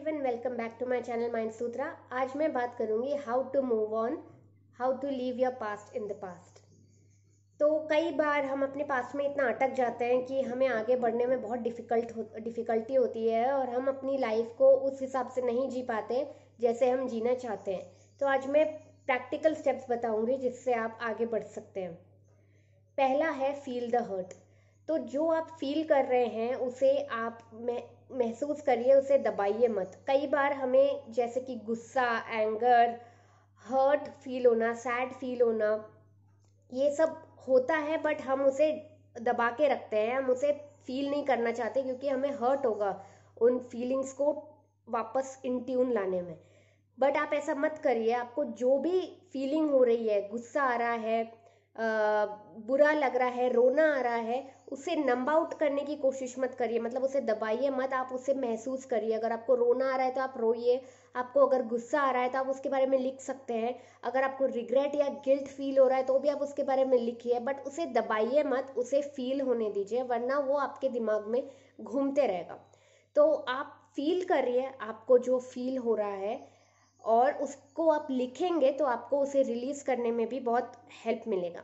Everyone welcome back to my channel mind Sutra आज मैं बात करूंगी how to move on how to leave your past in the past तो कई बार हम अपने पास्ट में इतना अटक जाते हैं कि हमें आगे बढ़ने में बहुत डिफ़िकल्ट हो डिफ़िकल्टी होती है और हम अपनी लाइफ को उस हिसाब से नहीं जी पाते जैसे हम जीना चाहते हैं तो आज मैं प्रैक्टिकल स्टेप्स बताऊँगी जिससे आप आगे बढ़ सकते हैं पहला है फील द हर्ट तो जो आप फील कर रहे हैं उसे आप में महसूस करिए उसे दबाइए मत कई बार हमें जैसे कि गुस्सा एंगर हर्ट फील होना सैड फील होना ये सब होता है बट हम उसे दबा के रखते हैं हम उसे फील नहीं करना चाहते क्योंकि हमें हर्ट होगा उन फीलिंग्स को वापस इन ट्यून लाने में बट आप ऐसा मत करिए आपको जो भी फीलिंग हो रही है गुस्सा आ रहा है बुरा लग रहा है रोना आ रहा है उसे नंब आउट करने की कोशिश मत करिए मतलब उसे दबाइए मत आप उसे महसूस करिए अगर आपको रोना आ रहा है तो आप रोइए आपको अगर गुस्सा आ रहा है तो आप उसके बारे में लिख सकते हैं अगर आपको रिग्रेट या गिल्ट फील हो रहा है तो भी आप उसके बारे में लिखिए बट उसे दबाइए मत उसे फील होने दीजिए वरना वो आपके दिमाग में घूमते रहेगा तो आप फील करिए आपको जो फील हो रहा है और उसको आप लिखेंगे तो आपको उसे रिलीज़ करने में भी बहुत हेल्प मिलेगा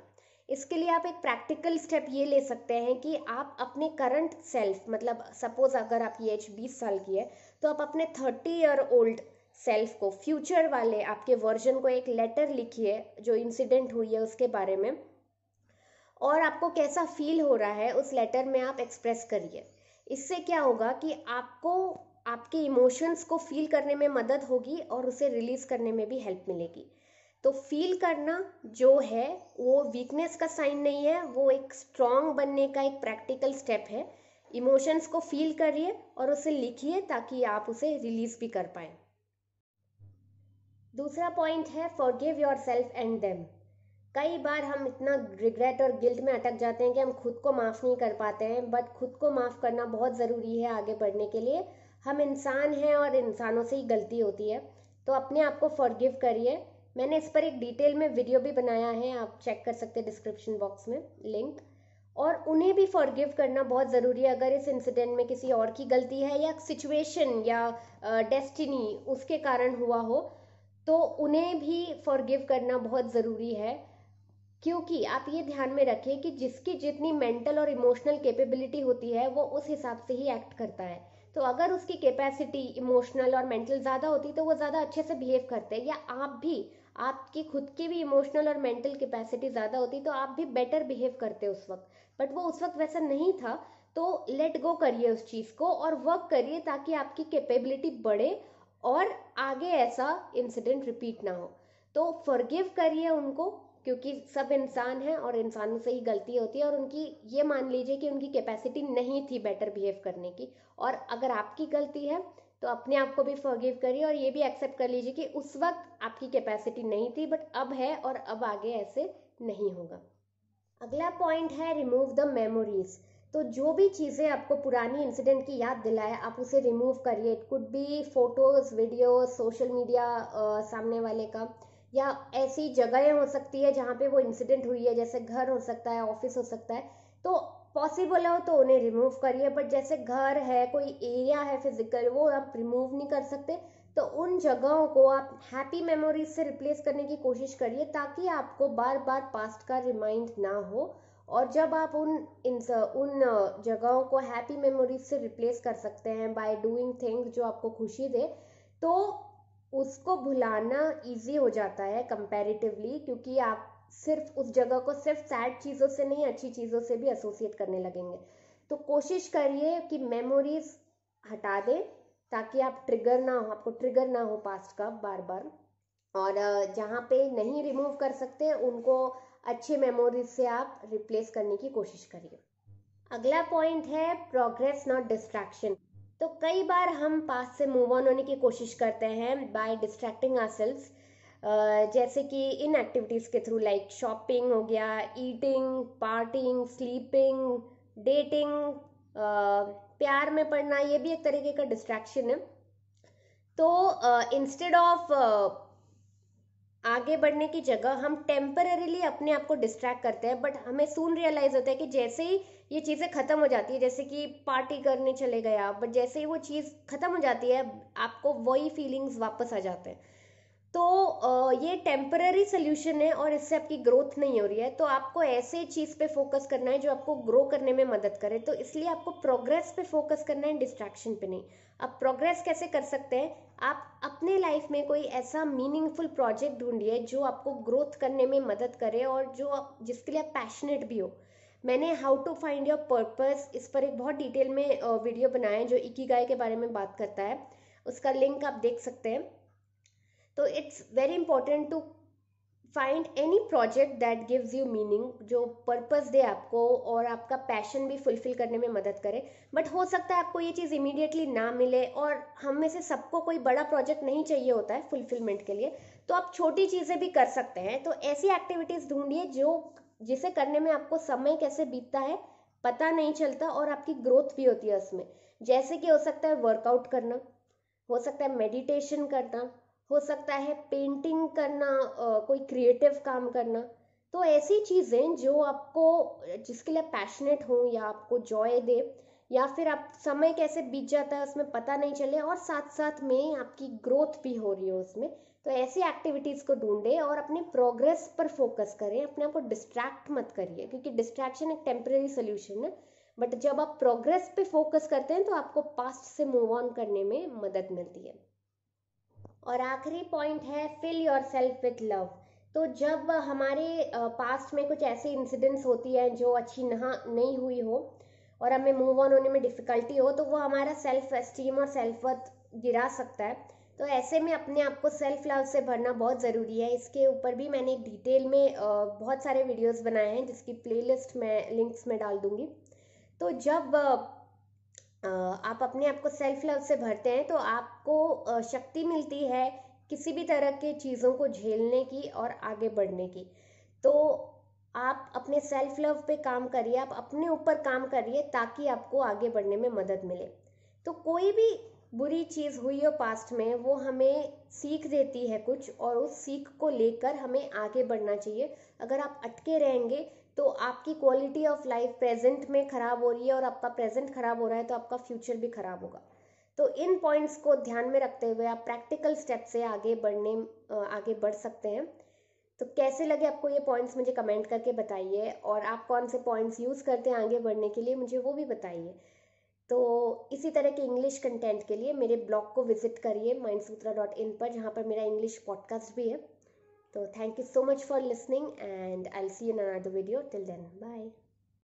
इसके लिए आप एक प्रैक्टिकल स्टेप ये ले सकते हैं कि आप अपने करंट सेल्फ मतलब सपोज अगर आपकी एज बीस साल की है तो आप अपने थर्टी ईयर ओल्ड सेल्फ को फ्यूचर वाले आपके वर्जन को एक लेटर लिखिए जो इंसिडेंट हुई है उसके बारे में और आपको कैसा फील हो रहा है उस लेटर में आप एक्सप्रेस करिए इससे क्या होगा कि आपको आपके इमोशंस को फील करने में मदद होगी और उसे रिलीज करने में भी हेल्प मिलेगी तो फील करना जो है वो वीकनेस का साइन नहीं है वो एक स्ट्रांग बनने का एक प्रैक्टिकल स्टेप है इमोशंस को फील करिए और उसे लिखिए ताकि आप उसे रिलीज भी कर पाए दूसरा पॉइंट है forgive yourself and them कई बार हम इतना रिग्रेट और गिल्ट में अटक जाते हैं कि हम खुद को माफ़ नहीं कर पाते हैं बट खुद को माफ़ करना बहुत ज़रूरी है आगे बढ़ने के लिए हम इंसान हैं और इंसानों से ही गलती होती है तो अपने आप को फॉरगिव करिए मैंने इस पर एक डिटेल में वीडियो भी बनाया है आप चेक कर सकते हैं डिस्क्रिप्शन बॉक्स में लिंक और उन्हें भी फॉरगिव करना बहुत ज़रूरी है अगर इस इंसिडेंट में किसी और की गलती है या सिचुएशन या डेस्टिनी उसके कारण हुआ हो तो उन्हें भी फॉरगिव करना बहुत ज़रूरी है क्योंकि आप ये ध्यान में रखें कि जिसकी जितनी मेंटल और इमोशनल कैपेबिलिटी होती है वो उस हिसाब से ही एक्ट करता है तो अगर उसकी कैपेसिटी इमोशनल और मेंटल ज़्यादा होती तो वो ज़्यादा अच्छे से बिहेव करते या आप भी आपकी खुद की भी इमोशनल और मेंटल कैपेसिटी ज़्यादा होती तो आप भी बेटर बिहेव करते उस वक्त बट वो उस वक्त वैसा नहीं था तो लेट गो करिए उस चीज़ को और वर्क करिए ताकि आपकी कैपेबिलिटी बढ़े और आगे ऐसा इंसिडेंट रिपीट ना हो तो फॉरगिव करिए उनको क्योंकि सब इंसान हैं और इंसानों से ही गलती होती है और उनकी ये मान लीजिए कि उनकी कैपेसिटी नहीं थी बेटर बिहेव करने की और अगर आपकी गलती है तो अपने आप को भी फॉरगिव करिए और ये भी एक्सेप्ट कर लीजिए कि उस वक्त आपकी कैपेसिटी नहीं थी बट अब है और अब आगे ऐसे नहीं होगा अगला पॉइंट है रिमूव द मेमोरीज तो जो भी चीज़ें आपको पुरानी इंसिडेंट की याद दिलाए आप उसे रिमूव करिए it could be photos videos social media सामने वाले का या ऐसी जगहें हो सकती है जहाँ पे वो इंसिडेंट हुई है जैसे घर हो सकता है ऑफिस हो सकता है तो पॉसिबल हो तो उन्हें रिमूव करिए बट जैसे घर है कोई एरिया है फिजिकल वो आप रिमूव नहीं कर सकते तो उन जगहों को आप हैप्पी मेमोरीज से रिप्लेस करने की कोशिश करिए ताकि आपको बार बार पास्ट का रिमाइंड ना हो और जब आप उन इन उन जगहों को हैप्पी मेमोरीज से रिप्लेस कर सकते हैं बाय डूइंग थिंग्स जो आपको खुशी दे तो उसको भुलाना इजी हो जाता है कंपैरेटिवली क्योंकि आप सिर्फ उस जगह को सिर्फ सैड चीज़ों से नहीं अच्छी चीज़ों से भी एसोसिएट करने लगेंगे तो कोशिश करिए कि मेमोरीज हटा दें ताकि आप ट्रिगर ना हो आपको ट्रिगर ना हो पास्ट का बार बार और जहाँ पे नहीं रिमूव कर सकते उनको अच्छे मेमोरीज से आप रिप्लेस करने की कोशिश करिए अगला पॉइंट है प्रोग्रेस नॉट डिस्ट्रैक्शन तो कई बार हम पास से मूव ऑन होने की कोशिश करते हैं बाय डिस्ट्रैक्टिंग आर सेल्स जैसे कि इन एक्टिविटीज़ के थ्रू लाइक शॉपिंग हो गया ईटिंग पार्टिंग स्लीपिंग डेटिंग प्यार में पढ़ना ये भी एक तरीके का डिस्ट्रैक्शन है तो इंस्टेड ऑफ आगे बढ़ने की जगह हम टेम्पररीली अपने आप को डिस्ट्रैक्ट करते हैं बट हमें सून रियलाइज होता है कि जैसे ही ये चीज़ें ख़त्म हो जाती है जैसे कि पार्टी करने चले गए आप बट जैसे ही वो चीज़ ख़त्म हो जाती है आपको वही फीलिंग्स वापस आ जाते हैं तो ये टेम्पररी सोल्यूशन है और इससे आपकी ग्रोथ नहीं हो रही है तो आपको ऐसे चीज़ पे फोकस करना है जो आपको ग्रो करने में मदद करे तो इसलिए आपको प्रोग्रेस पे फोकस करना है डिस्ट्रैक्शन पे नहीं आप प्रोग्रेस कैसे कर सकते हैं आप अपने लाइफ में कोई ऐसा मीनिंगफुल प्रोजेक्ट ढूंढिए जो आपको ग्रोथ करने में मदद करे और जो आप जिसके लिए आप पैशनेट भी हो मैंने how to find your purpose इस पर एक बहुत डिटेल में वीडियो बनाया है जो इकी के बारे में बात करता है उसका लिंक आप देख सकते हैं तो it's very important to find any project that gives you meaning जो पर्पज दे आपको और आपका पैशन भी फुलफिल करने में मदद करे बट हो सकता है आपको ये चीज़ इमीडिएटली ना मिले और हम में से सबको कोई बड़ा प्रोजेक्ट नहीं चाहिए होता है फुलफिलमेंट के लिए तो आप छोटी चीज़ें भी कर सकते हैं तो ऐसी एक्टिविटीज़ ढूंढिए जो जिसे करने में आपको समय कैसे बीतता है पता नहीं चलता और आपकी ग्रोथ भी होती है उसमें जैसे कि हो सकता है वर्कआउट करना हो सकता है मेडिटेशन करना हो सकता है पेंटिंग करना कोई क्रिएटिव काम करना तो ऐसी चीज़ें जो आपको जिसके लिए पैशनेट हो या आपको जॉय दे या फिर आप समय कैसे बीत जाता है उसमें पता नहीं चले और साथ साथ में आपकी ग्रोथ भी हो रही हो उसमें तो ऐसी एक्टिविटीज़ को ढूंढें और अपने प्रोग्रेस पर फोकस करें अपने आप को डिस्ट्रैक्ट मत करिए क्योंकि डिस्ट्रैक्शन एक टेम्प्रेरी सोल्यूशन है बट जब आप प्रोग्रेस पे फोकस करते हैं तो आपको पास्ट से मूव ऑन करने में मदद मिलती है और आखिरी पॉइंट है fill yourself with love तो जब हमारे पास्ट में कुछ ऐसे इंसिडेंट्स होती हैं जो अच्छी नहा नहीं हुई हो और हमें मूव ऑन होने में डिफ़िकल्टी हो तो वो हमारा सेल्फ एस्टीम और सेल्फ वर्थ गिरा सकता है तो ऐसे में अपने आप को सेल्फ लव से भरना बहुत ज़रूरी है इसके ऊपर भी मैंने एक डिटेल में बहुत सारे वीडियोस बनाए हैं जिसकी प्लेलिस्ट मैं लिंक्स में डाल दूँगी तो जब आप अपने आप को सेल्फ लव से भरते हैं तो आपको शक्ति मिलती है किसी भी तरह के चीज़ों को झेलने की और आगे बढ़ने की तो आप अपने सेल्फ लव पे काम करिए आप अपने ऊपर काम करिए ताकि आपको आगे बढ़ने में मदद मिले तो कोई भी बुरी चीज़ हुई हो पास्ट में वो हमें सीख देती है कुछ और उस सीख को लेकर हमें आगे बढ़ना चाहिए अगर आप अटके रहेंगे तो आपकी क्वालिटी ऑफ लाइफ प्रेजेंट में ख़राब हो रही है और आपका प्रेजेंट ख़राब हो रहा है तो आपका फ्यूचर भी ख़राब होगा तो इन पॉइंट्स को ध्यान में रखते हुए आप प्रैक्टिकल स्टेप से आगे बढ़ने आगे बढ़ सकते हैं तो कैसे लगे आपको ये पॉइंट्स मुझे कमेंट करके बताइए और आप कौन से पॉइंट्स यूज़ करते हैं आगे बढ़ने के लिए मुझे वो भी बताइए तो इसी तरह के इंग्लिश कंटेंट के लिए मेरे ब्लॉग को विजिट करिए माइंडसूत्रा डॉट इन पर जहाँ पर मेरा इंग्लिश पॉडकास्ट भी है So thank you so much for listening and I'll see you in another video. Till then, bye.